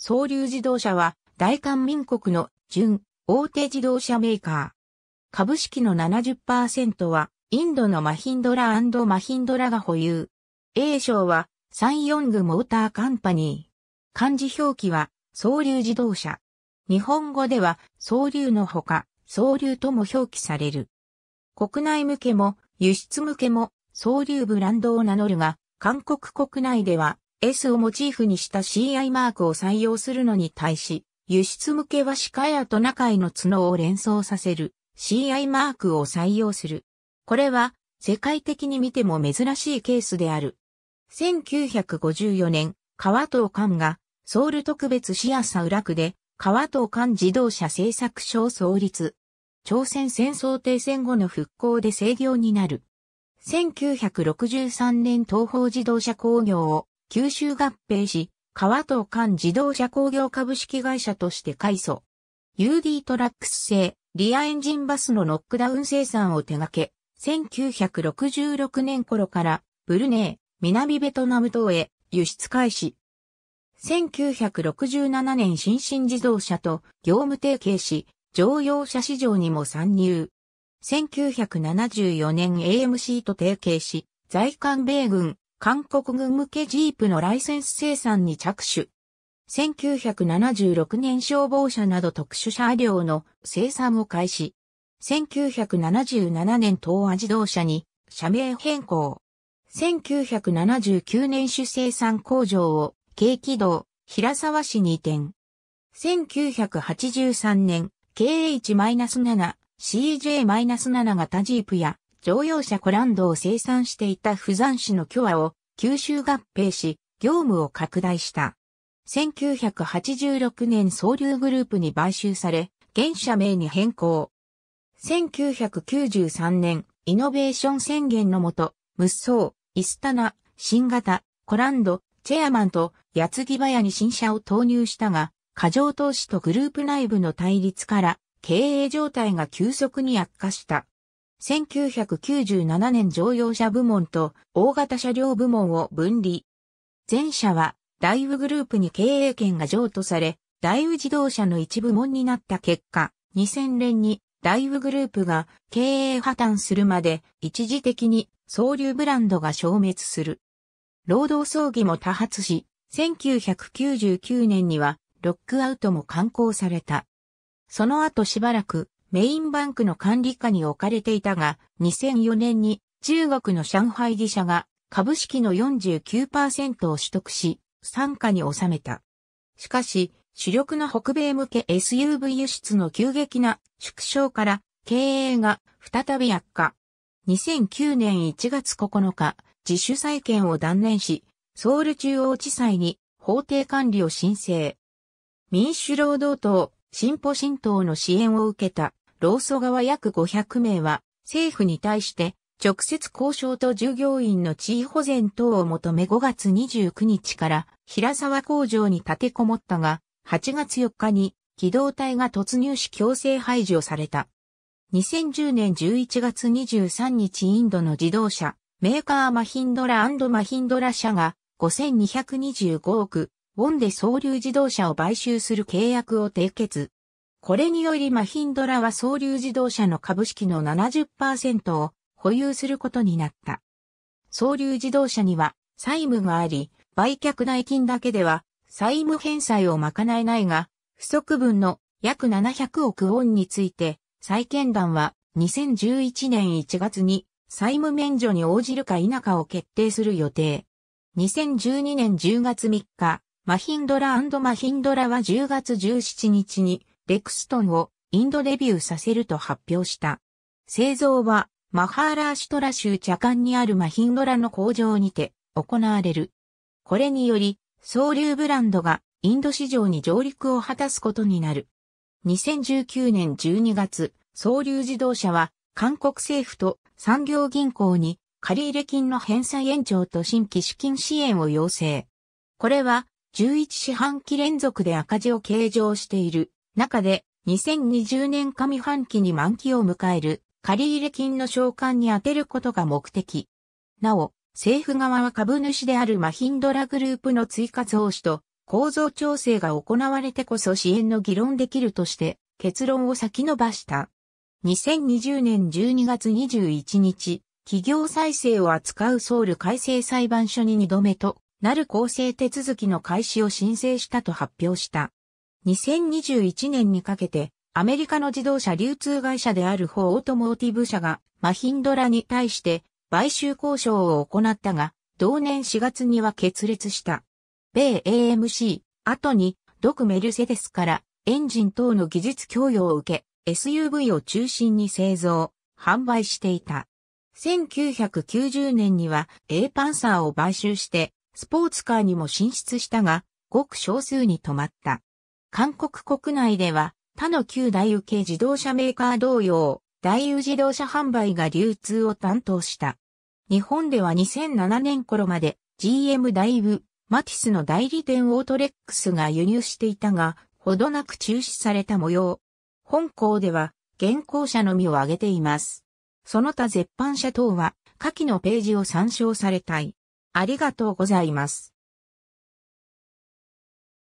総流自動車は、大韓民国の準大手自動車メーカー。株式の70%は、インドのマヒンドラマヒンドラが保有。A 賞は、サイヨングモーターカンパニー。漢字表記は、総流自動車。日本語では、総流のほか、総流とも表記される。国内向けも、輸出向けも、総流ブランドを名乗るが、韓国国内では、S をモチーフにした CI マークを採用するのに対し、輸出向けはシカやトナカイの角を連想させる CI マークを採用する。これは世界的に見ても珍しいケースである。1954年、川藤館がソウル特別シアサウラ区で川藤館自動車製作所創立。朝鮮戦争停戦後の復興で制御になる。1963年東方自動車工業を九州合併し、川東間自動車工業株式会社として改祖。UD トラックス製、リアエンジンバスのノックダウン生産を手掛け、1966年頃から、ブルネー、南ベトナム等へ輸出開始。1967年新進自動車と業務提携し、乗用車市場にも参入。1974年 AMC と提携し、在韓米軍韓国軍向けジープのライセンス生産に着手。1976年消防車など特殊車両の生産を開始。1977年東亜自動車に社名変更。1979年主生産工場を軽軌道平沢市に移転。1983年 KH-7CJ-7 型ジープや乗用車コランドを生産していた釜山市の巨和を吸収合併し、業務を拡大した。1986年総流グループに買収され、現社名に変更。1993年、イノベーション宣言のもと、ムッソー、イスタナ、新型、コランド、チェアマンと、ツギバ早に新車を投入したが、過剰投資とグループ内部の対立から、経営状態が急速に悪化した。1997年乗用車部門と大型車両部門を分離。前者は大ウグループに経営権が譲渡され、大ウ自動車の一部門になった結果、2000年に大ウグループが経営破綻するまで一時的に総流ブランドが消滅する。労働葬儀も多発し、1999年にはロックアウトも刊行された。その後しばらくメインバンクの管理下に置かれていたが、2004年に中国の上海自社が株式の49%を取得し、参加に収めた。しかし、主力の北米向け SUV 輸出の急激な縮小から経営が再び悪化。2009年1月9日、自主債権を断念し、ソウル中央地裁に法定管理を申請。民主労働党、進歩新党の支援を受けた労組側約500名は、政府に対して、直接交渉と従業員の地位保全等を求め5月29日から平沢工場に立てこもったが、8月4日に機動隊が突入し強制排除された。2010年11月23日インドの自動車、メーカーマヒンドラマヒンドラ社が5225億ウォンで総流自動車を買収する契約を締結。これによりマヒンドラは総流自動車の株式の70%を保有することになった。総流自動車には債務があり、売却代金だけでは債務返済を賄えないが、不足分の約700億ウォンについて、債権団は2011年1月に債務免除に応じるか否かを決定する予定。2012年10月3日、マヒンドラマヒンドラは10月17日にレクストンをインドデビューさせると発表した。製造はマハーラーシュトラ州茶館にあるマヒンドラの工場にて行われる。これにより、総流ブランドがインド市場に上陸を果たすことになる。2019年12月、総流自動車は韓国政府と産業銀行に借入金の返済延長と新規資金支援を要請。これは11四半期連続で赤字を計上している中で2020年上半期に満期を迎える借入金の償還に充てることが目的。なお、政府側は株主であるマヒンドラグループの追加増資と構造調整が行われてこそ支援の議論できるとして結論を先延ばした。2020年12月21日、企業再生を扱うソウル改正裁判所に2度目となる公正手続きの開始を申請したと発表した。2021年にかけて、アメリカの自動車流通会社であるホーオートモーティブ社がマヒンドラに対して買収交渉を行ったが、同年4月には決裂した。米 AMC、後に、ドクメルセデスからエンジン等の技術供与を受け、SUV を中心に製造、販売していた。1990年には A パンサーを買収して、スポーツカーにも進出したが、ごく少数に止まった。韓国国内では他の旧大受系自動車メーカー同様、大有自動車販売が流通を担当した。日本では2007年頃まで GM 大宇、マティスの代理店オートレックスが輸入していたが、ほどなく中止された模様。本校では、現行者のみを挙げています。その他絶版車等は、下記のページを参照されたい。ありがとうございます。